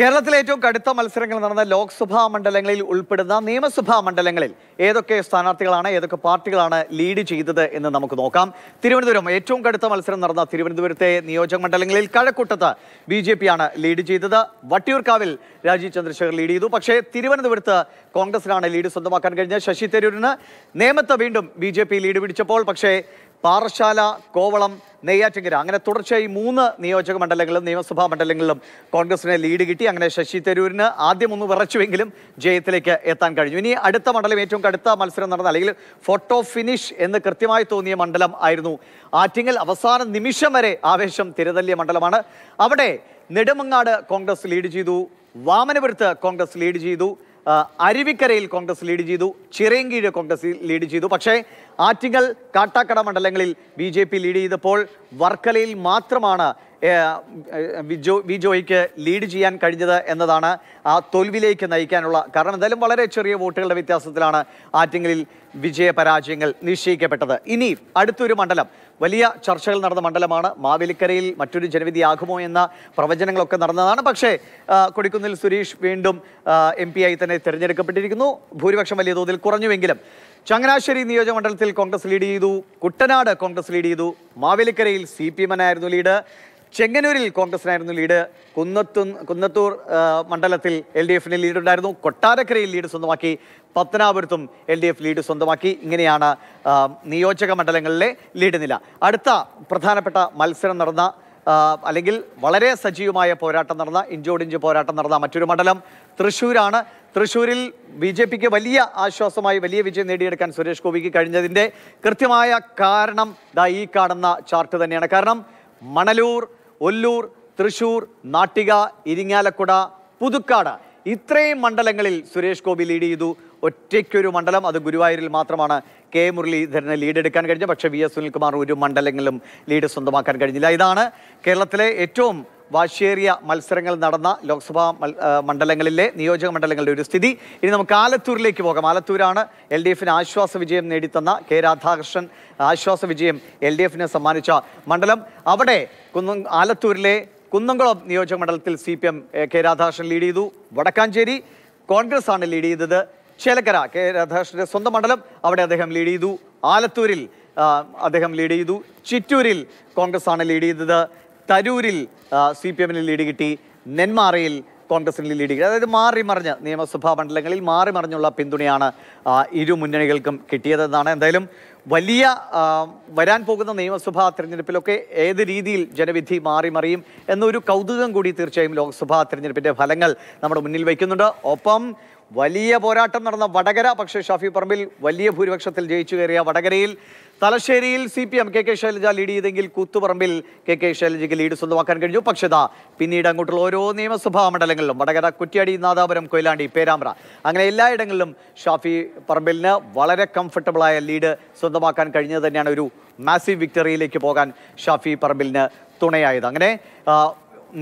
കേരളത്തിലെ ഏറ്റവും കടുത്ത മത്സരങ്ങൾ നടന്ന ലോക്സഭാ മണ്ഡലങ്ങളിൽ ഉൾപ്പെടുന്ന നിയമസഭാ മണ്ഡലങ്ങളിൽ ഏതൊക്കെ സ്ഥാനാർത്ഥികളാണ് ഏതൊക്കെ പാർട്ടികളാണ് ലീഡ് ചെയ്തത് എന്ന് നമുക്ക് നോക്കാം തിരുവനന്തപുരം ഏറ്റവും കടുത്ത മത്സരം നടന്ന തിരുവനന്തപുരത്തെ നിയോജക മണ്ഡലങ്ങളിൽ കഴക്കൂട്ടത്ത് ബി ജെ പിയാണ് ലീഡ് ചെയ്തത് വട്ടിയൂർക്കാവിൽ രാജീവ് ചന്ദ്രശേഖർ ലീഡ് ചെയ്തു പക്ഷേ തിരുവനന്തപുരത്ത് കോൺഗ്രസിനാണ് ലീഡ് സ്വന്തമാക്കാൻ കഴിഞ്ഞത് ശശി തരൂരിന് നേമത്ത് വീണ്ടും ബി ലീഡ് പിടിച്ചപ്പോൾ പക്ഷേ പാറശാല കോവളം നെയ്യാറ്റിങ്കര അങ്ങനെ തുടർച്ചയായി മൂന്ന് നിയോജക മണ്ഡലങ്ങളിലും നിയമസഭാ മണ്ഡലങ്ങളിലും കോൺഗ്രസിനെ ലീഡ് കിട്ടി അങ്ങനെ ശശി തരൂരിന് ആദ്യം ഒന്ന് വിറച്ചുവെങ്കിലും ജയത്തിലേക്ക് എത്താൻ കഴിഞ്ഞു ഇനി അടുത്ത മണ്ഡലം ഏറ്റവും കടുത്ത മത്സരം നടന്ന അല്ലെങ്കിൽ ഫോട്ടോ ഫിനിഷ് എന്ന് കൃത്യമായി തോന്നിയ മണ്ഡലം ആയിരുന്നു ആറ്റിങ്ങൽ അവസാന നിമിഷം വരെ ആവേശം തിരതല്ലിയ മണ്ഡലമാണ് അവിടെ നെടുമങ്ങാട് കോൺഗ്രസ് ലീഡ് ചെയ്തു വാമനപുരത്ത് കോൺഗ്രസ് ലീഡ് ചെയ്തു അരുവിക്കരയിൽ കോൺഗ്രസ് ലീഡ് ചെയ്തു ചിറയൻകീഴ് കോൺഗ്രസ് ലീഡ് ചെയ്തു പക്ഷേ ആറ്റിങ്ങൽ കാട്ടാക്കട മണ്ഡലങ്ങളിൽ ബി ലീഡ് ചെയ്തപ്പോൾ വർക്കലയിൽ മാത്രമാണ് വിജോ വിജോയ്ക്ക് ലീഡ് ചെയ്യാൻ കഴിഞ്ഞത് എന്നതാണ് ആ തോൽവിയിലേക്ക് നയിക്കാനുള്ള കാരണം എന്തായാലും വളരെ ചെറിയ വോട്ടുകളുടെ വ്യത്യാസത്തിലാണ് ആറ്റിങ്ങലിൽ വിജയപരാജയങ്ങൾ നിശ്ചയിക്കപ്പെട്ടത് ഇനി അടുത്തൊരു മണ്ഡലം വലിയ ചർച്ചകൾ നടന്ന മണ്ഡലമാണ് മാവേലിക്കരയിൽ മറ്റൊരു ജനവിധി ആകുമോ എന്ന പ്രവചനങ്ങളൊക്കെ നടന്നതാണ് പക്ഷേ കൊടിക്കുന്നിൽ സുരേഷ് വീണ്ടും എം ആയി തന്നെ തിരഞ്ഞെടുക്കപ്പെട്ടിരിക്കുന്നു ഭൂരിപക്ഷം വലിയ തോതിൽ കുറഞ്ഞുവെങ്കിലും ചങ്ങനാശ്ശേരി നിയോജകമണ്ഡലത്തിൽ കോൺഗ്രസ് ലീഡ് ചെയ്തു കുട്ടനാട് കോൺഗ്രസ് ലീഡ് ചെയ്തു മാവേലിക്കരയിൽ സി പി എമ്മിനായിരുന്നു ലീഡ് ചെങ്ങന്നൂരിൽ കോൺഗ്രസിനായിരുന്നു ലീഡ് കുന്നത്തു കുന്നത്തൂർ മണ്ഡലത്തിൽ എൽ ഡി എഫിന് ലീഡുണ്ടായിരുന്നു കൊട്ടാരക്കരയിൽ ലീഡ് സ്വന്തമാക്കി പത്തനാപുരത്തും എൽ ഡി എഫ് ലീഡ് സ്വന്തമാക്കി ഇങ്ങനെയാണ് നിയോജക മണ്ഡലങ്ങളിലെ ലീഡ് നില അടുത്ത പ്രധാനപ്പെട്ട മത്സരം നടന്ന അല്ലെങ്കിൽ വളരെ സജീവമായ പോരാട്ടം നടന്ന ഇഞ്ചോടിഞ്ച് പോരാട്ടം നടന്ന മറ്റൊരു മണ്ഡലം തൃശ്ശൂരാണ് തൃശ്ശൂരിൽ ബി ജെ പിക്ക് വലിയ ആശ്വാസമായി വലിയ വിജയം നേടിയെടുക്കാൻ സുരേഷ് ഗോപിക്ക് കഴിഞ്ഞതിൻ്റെ കൃത്യമായ കാരണം ദാ ഈ കാണുന്ന ചാർട്ട് തന്നെയാണ് കാരണം മണലൂർ ഒല്ലൂർ തൃശൂർ നാട്ടിക ഇരിങ്ങാലക്കുട പുതുക്കാട് ഇത്രയും മണ്ഡലങ്ങളിൽ സുരേഷ് ഗോപി ലീഡ് ചെയ്തു ഒറ്റയ്ക്കൊരു മണ്ഡലം അത് ഗുരുവായൂരിൽ മാത്രമാണ് കെ മുരളീധരന് ലീഡ് എടുക്കാൻ കഴിഞ്ഞു പക്ഷേ വി എസ് സുനിൽകുമാർ ഒരു മണ്ഡലങ്ങളിലും ലീഡ് സ്വന്തമാക്കാൻ കഴിഞ്ഞില്ല ഇതാണ് കേരളത്തിലെ ഏറ്റവും വാശിയേറിയ മത്സരങ്ങൾ നടന്ന ലോക്സഭാ മണ്ഡലങ്ങളിലെ നിയോജക മണ്ഡലങ്ങളുടെ ഒരു സ്ഥിതി ഇനി നമുക്ക് ആലത്തൂരിലേക്ക് പോകാം ആലത്തൂരാണ് എൽ ഡി എഫിന് ആശ്വാസ വിജയം നേടിത്തന്ന കെ രാധാകൃഷ്ണൻ ആശ്വാസ വിജയം എൽ ഡി എഫിനെ സമ്മാനിച്ച മണ്ഡലം അവിടെ കുന്നം ആലത്തൂരിലെ കുന്നംകുളം നിയോജക മണ്ഡലത്തിൽ C P M K Radhakrishnan lead ചെയ്തു വടക്കാഞ്ചേരി കോൺഗ്രസ് ആണ് ലീഡ് ചെയ്തത് ചേലക്കര കെ രാധാകൃഷ്ണന്റെ സ്വന്തം മണ്ഡലം അവിടെ അദ്ദേഹം ലീഡ് ചെയ്തു ആലത്തൂരിൽ അദ്ദേഹം ലീഡ് ചെയ്തു ചിറ്റൂരിൽ കോൺഗ്രസ് ആണ് ലീഡ് ചെയ്തത് തരൂരിൽ സി പി എമ്മിന് ലീഡ് കിട്ടി നെന്മാറയിൽ കോൺഗ്രസിന് ലീഡ് കിട്ടി അതായത് മാറി മറിഞ്ഞ് നിയമസഭാ മണ്ഡലങ്ങളിൽ മാറി മറിഞ്ഞുള്ള പിന്തുണയാണ് ഇരു മുന്നണികൾക്കും കിട്ടിയതെന്നാണ് എന്തായാലും വലിയ വരാൻ പോകുന്ന നിയമസഭാ തിരഞ്ഞെടുപ്പിലൊക്കെ ഏത് രീതിയിൽ ജനവിധി മാറി മറിയും എന്നൊരു കൗതുകം കൂടി തീർച്ചയായും ലോക്സഭാ തിരഞ്ഞെടുപ്പിൻ്റെ ഫലങ്ങൾ നമ്മുടെ മുന്നിൽ വയ്ക്കുന്നുണ്ട് ഒപ്പം വലിയ പോരാട്ടം നടന്ന വടകര പക്ഷേ ഷാഫി പറമ്പിൽ വലിയ ഭൂരിപക്ഷത്തിൽ ജയിച്ചു കയറിയ വടകരയിൽ തലശ്ശേരിയിൽ C P M K K Shailaja lead ചെയ്തെങ്കിൽ കൂത്തുപറമ്പിൽ കെ കെ ശൈലജയ്ക്ക് ലീഡ് സ്വന്തമാക്കാൻ കഴിഞ്ഞു പക്ഷേ ഇതാ പിന്നീട് അങ്ങോട്ടുള്ള ഓരോ നിയമസഭാ മണ്ഡലങ്ങളിലും വടകര കുറ്റ്യാടി നാദാപുരം കൊയിലാണ്ടി പേരാമ്പ്ര അങ്ങനെ എല്ലായിടങ്ങളിലും ഷാഫി പറമ്പിലിന് വളരെ കംഫർട്ടബിളായ ലീഡ് സ്വന്തമാക്കാൻ കഴിഞ്ഞത് തന്നെയാണ് ഒരു മാസീവ് വിക്ടറിയിലേക്ക് പോകാൻ ഷാഫി പറമ്പിലിന് തുണയായത് അങ്ങനെ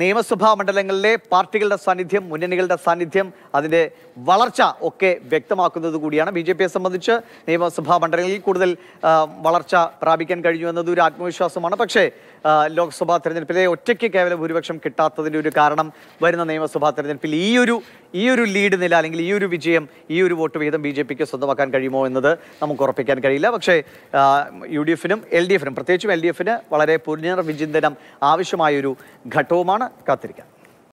നിയമസഭാ മണ്ഡലങ്ങളിലെ പാർട്ടികളുടെ സാന്നിധ്യം മുന്നണികളുടെ സാന്നിധ്യം അതിൻ്റെ വളർച്ച ഒക്കെ വ്യക്തമാക്കുന്നത് കൂടിയാണ് ബി ജെ പിയെ സംബന്ധിച്ച് നിയമസഭാ മണ്ഡലങ്ങളിൽ കൂടുതൽ വളർച്ച പ്രാപിക്കാൻ കഴിഞ്ഞു എന്നത് ഒരു ആത്മവിശ്വാസമാണ് പക്ഷേ ലോക്സഭാ തെരഞ്ഞെടുപ്പിലെ ഒറ്റയ്ക്ക് കേവലം ഭൂരിപക്ഷം കിട്ടാത്തതിൻ്റെ ഒരു കാരണം വരുന്ന നിയമസഭാ തെരഞ്ഞെടുപ്പിൽ ഈ ഒരു ഈ ഒരു ലീഡ് നില അല്ലെങ്കിൽ ഈ ഒരു വിജയം ഈ ഒരു വോട്ട് വീതം ബി ജെ പിക്ക് സ്വന്തമാക്കാൻ കഴിയുമോ എന്നത് നമുക്ക് ഉറപ്പിക്കാൻ കഴിയില്ല പക്ഷേ യു ഡി എഫിനും എൽ ഡി എഫിനും പ്രത്യേകിച്ചും എൽ ഡി എഫിന് വളരെ പുനർവിചിന്തനം ആവശ്യമായൊരു ഘട്ടവുമാണ് தீர்மானமான காத்திருக்கேன்